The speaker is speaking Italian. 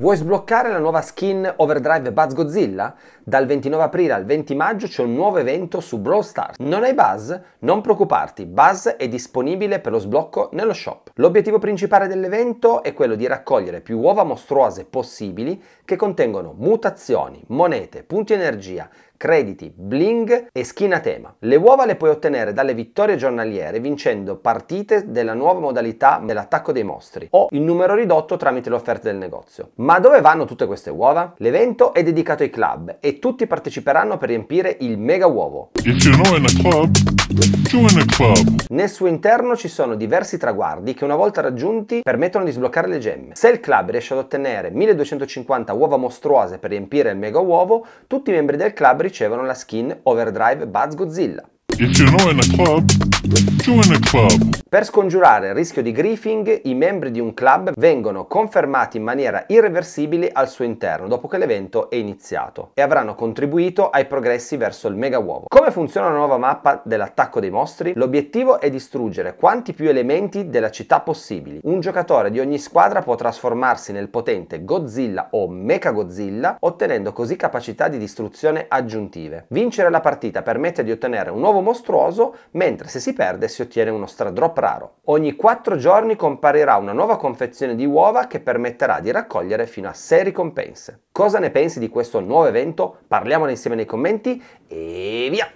Vuoi sbloccare la nuova skin Overdrive Buzz Godzilla? Dal 29 aprile al 20 maggio c'è un nuovo evento su Brawl Stars. Non hai Buzz? Non preoccuparti, Buzz è disponibile per lo sblocco nello shop. L'obiettivo principale dell'evento è quello di raccogliere più uova mostruose possibili che contengono mutazioni, monete, punti energia, crediti, bling e skin tema. Le uova le puoi ottenere dalle vittorie giornaliere vincendo partite della nuova modalità dell'attacco dei mostri o in numero ridotto tramite le offerte del negozio. Ma dove vanno tutte queste uova? L'evento è dedicato ai club e tutti parteciperanno per riempire il mega uovo. If you know in a club, nel suo interno ci sono diversi traguardi che una volta raggiunti permettono di sbloccare le gemme. Se il club riesce ad ottenere 1250 uova mostruose per riempire il mega uovo, tutti i membri del club ricevono la skin Overdrive Buzz Godzilla. If you're not in a club, Join the club. Per scongiurare il rischio di griefing, i membri di un club vengono confermati in maniera irreversibile al suo interno dopo che l'evento è iniziato e avranno contribuito ai progressi verso il mega uovo. Come funziona la nuova mappa dell'attacco dei mostri? L'obiettivo è distruggere quanti più elementi della città possibili. Un giocatore di ogni squadra può trasformarsi nel potente Godzilla o Mecha Godzilla, ottenendo così capacità di distruzione aggiuntive. Vincere la partita permette di ottenere un uovo mostruoso, mentre se si perde si ottiene uno stradrop raro. Ogni 4 giorni comparirà una nuova confezione di uova che permetterà di raccogliere fino a 6 ricompense. Cosa ne pensi di questo nuovo evento? Parliamone insieme nei commenti e via!